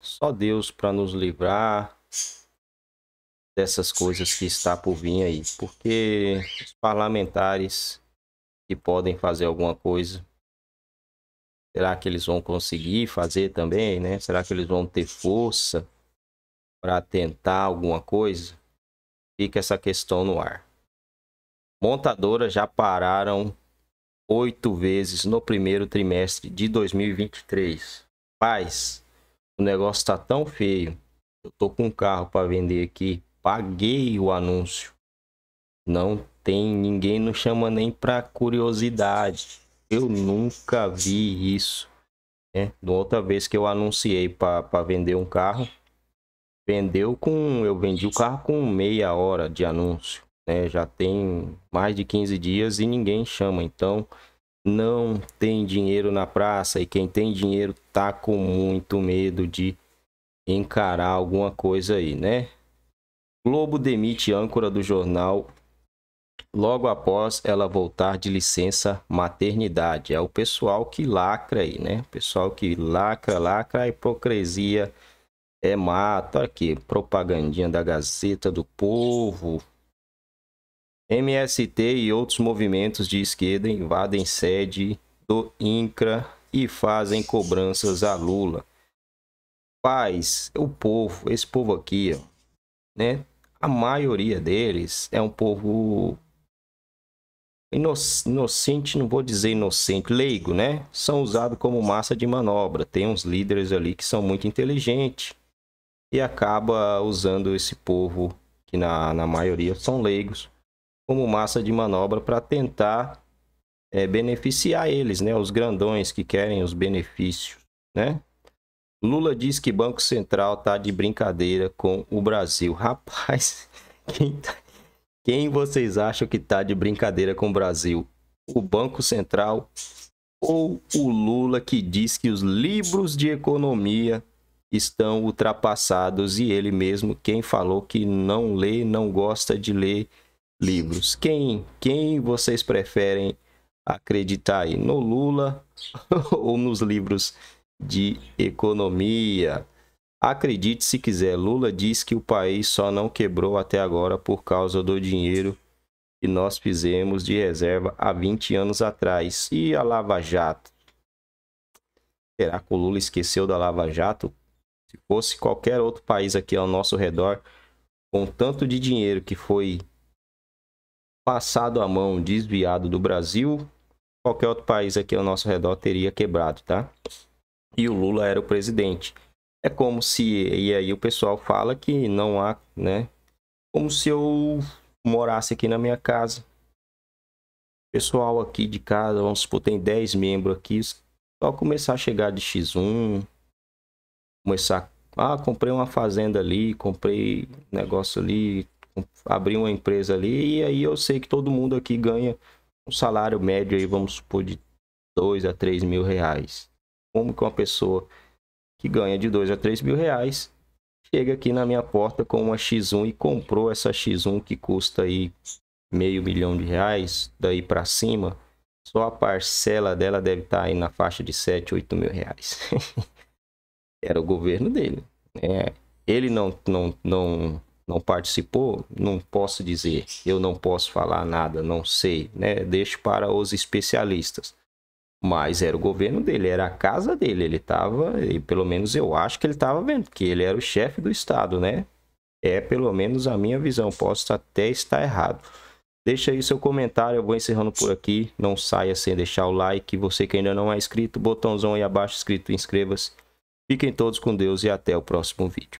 Só Deus para nos livrar dessas coisas que está por vir aí, porque os parlamentares que podem fazer alguma coisa Será que eles vão conseguir fazer também, né? Será que eles vão ter força para tentar alguma coisa? Fica essa questão no ar. Montadoras já pararam oito vezes no primeiro trimestre de 2023. Paz o negócio tá tão feio. Eu tô com um carro para vender aqui, paguei o anúncio. Não tem ninguém, não chama nem para curiosidade. Eu nunca vi isso. É, Da outra vez que eu anunciei para vender um carro, vendeu com, eu vendi o carro com meia hora de anúncio. Né? Já tem mais de 15 dias e ninguém chama. Então não tem dinheiro na praça e quem tem dinheiro tá com muito medo de encarar alguma coisa aí, né? Globo demite âncora do jornal logo após ela voltar de licença maternidade. É o pessoal que lacra aí, né? O pessoal que lacra, lacra, a hipocrisia é mata aqui, propagandinha da Gazeta do Povo, MST e outros movimentos de esquerda invadem sede do INCRA e fazem cobranças a Lula. Paz, o povo, esse povo aqui, ó, né? A maioria deles é um povo inocente, não vou dizer inocente, leigo, né? São usados como massa de manobra. Tem uns líderes ali que são muito inteligentes e acaba usando esse povo que na, na maioria são leigos como massa de manobra para tentar é, beneficiar eles, né? Os grandões que querem os benefícios, né? Lula diz que Banco Central tá de brincadeira com o Brasil. Rapaz, quem, tá... quem vocês acham que tá de brincadeira com o Brasil? O Banco Central ou o Lula que diz que os livros de economia estão ultrapassados e ele mesmo quem falou que não lê, não gosta de ler livros. Quem, quem vocês preferem acreditar aí? No Lula ou nos livros de economia? Acredite se quiser, Lula diz que o país só não quebrou até agora por causa do dinheiro que nós fizemos de reserva há 20 anos atrás. E a Lava Jato? Será que o Lula esqueceu da Lava Jato? Se fosse qualquer outro país aqui ao nosso redor, com tanto de dinheiro que foi passado a mão, desviado do Brasil, qualquer outro país aqui ao nosso redor teria quebrado, tá? E o Lula era o presidente. É como se, e aí o pessoal fala que não há, né? Como se eu morasse aqui na minha casa. Pessoal aqui de casa, vamos supor, tem 10 membros aqui. Só começar a chegar de X1, começar. Ah, comprei uma fazenda ali, comprei negócio ali, abrir uma empresa ali e aí eu sei que todo mundo aqui ganha um salário médio aí, vamos supor, de 2 a 3 mil reais. Como que uma pessoa que ganha de 2 a 3 mil reais chega aqui na minha porta com uma X1 e comprou essa X1 que custa aí meio milhão de reais, daí para cima, só a parcela dela deve estar tá aí na faixa de 7, 8 mil reais. Era o governo dele. Né? Ele não, não, não não participou, não posso dizer, eu não posso falar nada, não sei, né? Deixo para os especialistas. Mas era o governo dele, era a casa dele, ele estava, e pelo menos eu acho que ele estava vendo, que ele era o chefe do Estado, né? É pelo menos a minha visão, posso até estar errado. Deixa aí seu comentário, eu vou encerrando por aqui. Não saia sem deixar o like. Você que ainda não é inscrito, botãozão aí abaixo escrito inscreva-se. Fiquem todos com Deus e até o próximo vídeo.